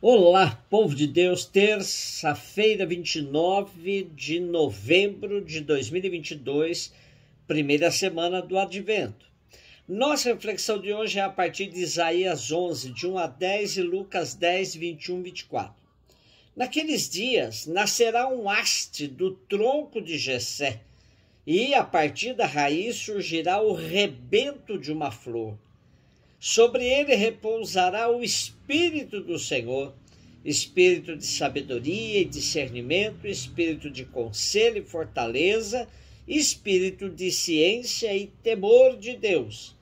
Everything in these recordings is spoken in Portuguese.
Olá, povo de Deus, terça-feira, 29 de novembro de 2022, primeira semana do Advento. Nossa reflexão de hoje é a partir de Isaías 11, de 1 a 10 e Lucas 10, 21 24. Naqueles dias nascerá um haste do tronco de Jessé, e a partir da raiz surgirá o rebento de uma flor Sobre ele repousará o Espírito do Senhor, espírito de sabedoria e discernimento, espírito de conselho e fortaleza, espírito de ciência e temor de Deus.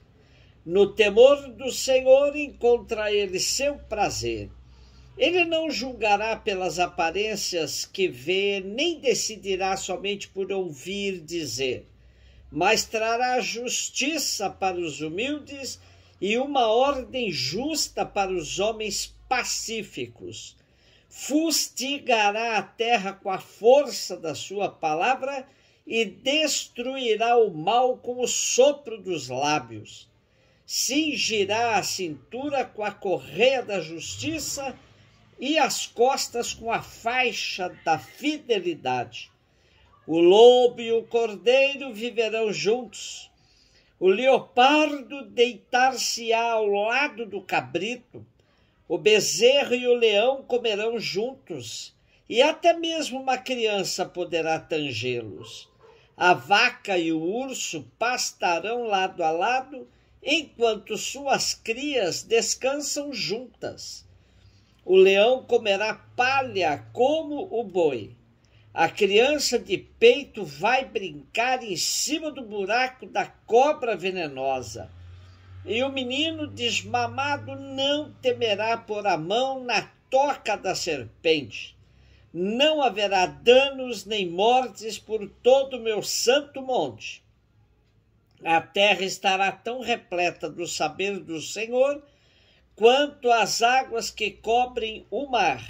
No temor do Senhor encontra ele seu prazer. Ele não julgará pelas aparências que vê, nem decidirá somente por ouvir dizer, mas trará justiça para os humildes e uma ordem justa para os homens pacíficos. Fustigará a terra com a força da sua palavra e destruirá o mal com o sopro dos lábios. Cingirá a cintura com a correia da justiça e as costas com a faixa da fidelidade. O lobo e o cordeiro viverão juntos o leopardo deitar-se-á ao lado do cabrito, o bezerro e o leão comerão juntos, e até mesmo uma criança poderá tangê-los. A vaca e o urso pastarão lado a lado, enquanto suas crias descansam juntas. O leão comerá palha como o boi, a criança de peito vai brincar em cima do buraco da cobra venenosa. E o menino desmamado não temerá pôr a mão na toca da serpente. Não haverá danos nem mortes por todo o meu santo monte. A terra estará tão repleta do saber do Senhor quanto as águas que cobrem o mar.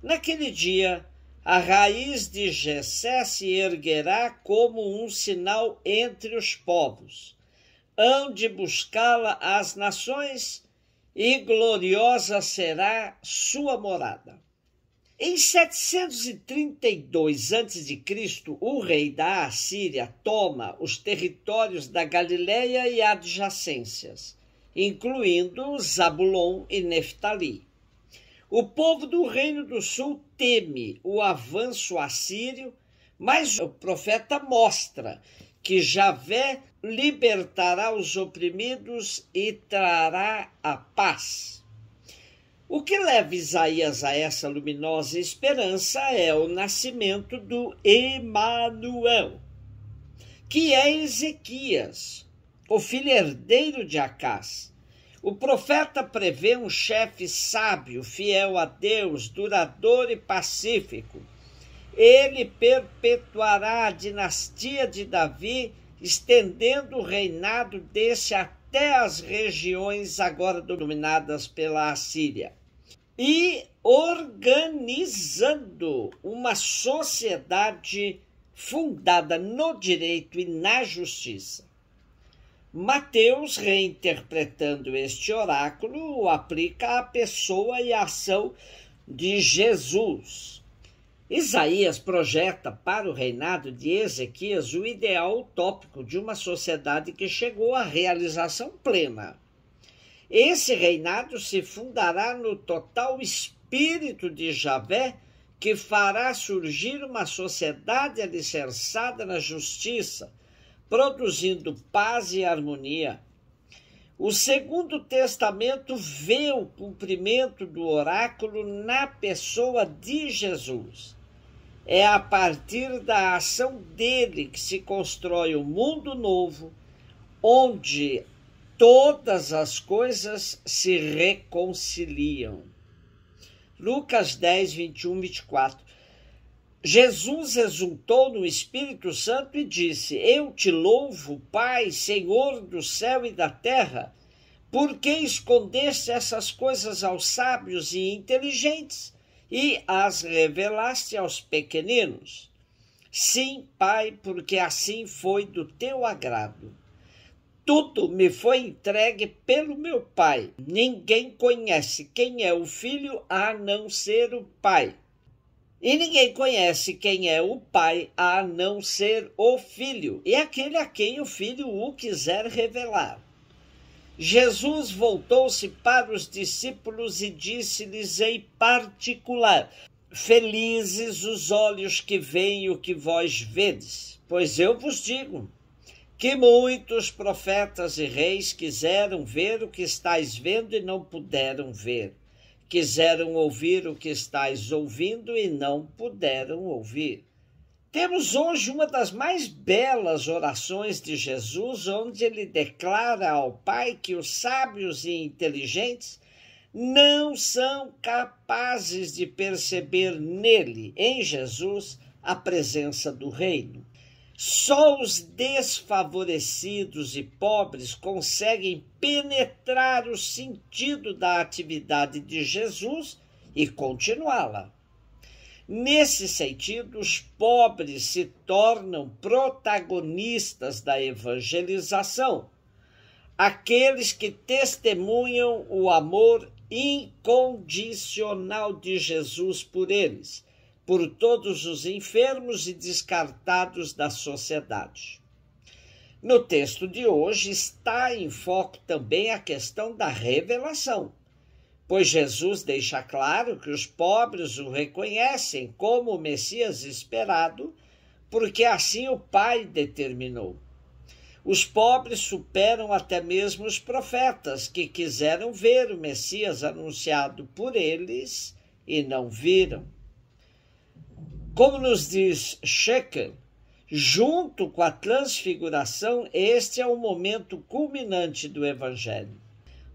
Naquele dia, a raiz de Jessé se erguerá como um sinal entre os povos. Hão de buscá-la as nações, e gloriosa será sua morada. Em 732 a.C., o rei da Assíria toma os territórios da Galileia e adjacências, incluindo Zabulon e Neftali. O povo do Reino do Sul teme o avanço assírio, mas o profeta mostra que Javé libertará os oprimidos e trará a paz. O que leva Isaías a essa luminosa esperança é o nascimento do Emanuel, que é Ezequias, o filho herdeiro de Acás, o profeta prevê um chefe sábio, fiel a Deus, duradouro e pacífico. Ele perpetuará a dinastia de Davi, estendendo o reinado desse até as regiões agora dominadas pela Assíria. E organizando uma sociedade fundada no direito e na justiça. Mateus, reinterpretando este oráculo, o aplica à pessoa e à ação de Jesus. Isaías projeta para o reinado de Ezequias o ideal utópico de uma sociedade que chegou à realização plena. Esse reinado se fundará no total espírito de Javé, que fará surgir uma sociedade alicerçada na justiça, produzindo paz e harmonia. O Segundo Testamento vê o cumprimento do oráculo na pessoa de Jesus. É a partir da ação dele que se constrói o um mundo novo, onde todas as coisas se reconciliam. Lucas 10, 21, 24. Jesus exultou no Espírito Santo e disse: Eu te louvo, Pai, Senhor do céu e da terra, porque escondeste essas coisas aos sábios e inteligentes e as revelaste aos pequeninos. Sim, Pai, porque assim foi do teu agrado. Tudo me foi entregue pelo meu Pai. Ninguém conhece quem é o Filho a não ser o Pai e ninguém conhece quem é o pai a não ser o filho, e aquele a quem o filho o quiser revelar. Jesus voltou-se para os discípulos e disse-lhes em particular: Felizes os olhos que veem o que vós vedes, pois eu vos digo que muitos profetas e reis quiseram ver o que estáis vendo e não puderam ver Quiseram ouvir o que estáis ouvindo e não puderam ouvir. Temos hoje uma das mais belas orações de Jesus, onde ele declara ao Pai que os sábios e inteligentes não são capazes de perceber nele, em Jesus, a presença do Reino. Só os desfavorecidos e pobres conseguem penetrar o sentido da atividade de Jesus e continuá-la. Nesse sentido, os pobres se tornam protagonistas da evangelização, aqueles que testemunham o amor incondicional de Jesus por eles por todos os enfermos e descartados da sociedade. No texto de hoje está em foco também a questão da revelação, pois Jesus deixa claro que os pobres o reconhecem como o Messias esperado, porque assim o Pai determinou. Os pobres superam até mesmo os profetas que quiseram ver o Messias anunciado por eles e não viram. Como nos diz Shekel, junto com a transfiguração, este é o momento culminante do Evangelho.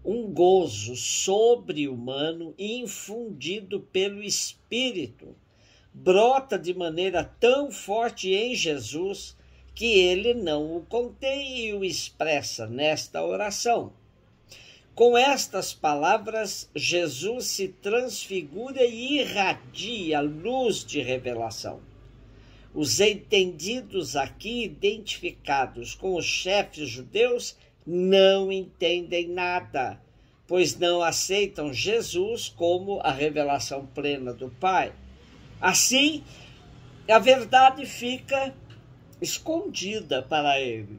Um gozo sobre-humano infundido pelo Espírito brota de maneira tão forte em Jesus que ele não o contém e o expressa nesta oração. Com estas palavras, Jesus se transfigura e irradia luz de revelação. Os entendidos aqui, identificados com os chefes judeus, não entendem nada, pois não aceitam Jesus como a revelação plena do Pai. Assim, a verdade fica escondida para ele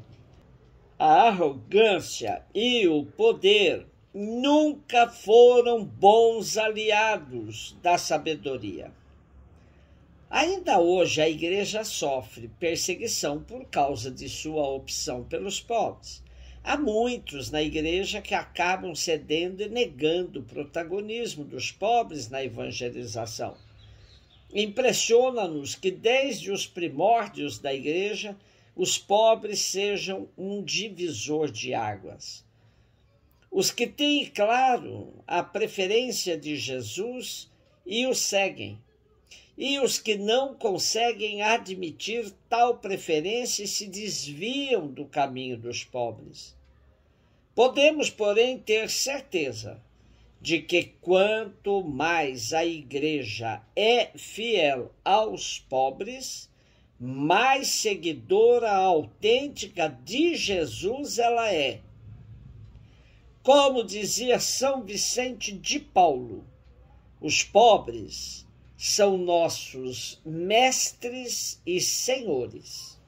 a arrogância e o poder nunca foram bons aliados da sabedoria. Ainda hoje a igreja sofre perseguição por causa de sua opção pelos pobres. Há muitos na igreja que acabam cedendo e negando o protagonismo dos pobres na evangelização. Impressiona-nos que desde os primórdios da igreja os pobres sejam um divisor de águas. Os que têm, claro, a preferência de Jesus e o seguem, e os que não conseguem admitir tal preferência se desviam do caminho dos pobres. Podemos, porém, ter certeza de que quanto mais a Igreja é fiel aos pobres, mais seguidora autêntica de Jesus ela é. Como dizia São Vicente de Paulo, os pobres são nossos mestres e senhores.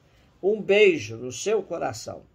Um beijo no seu coração.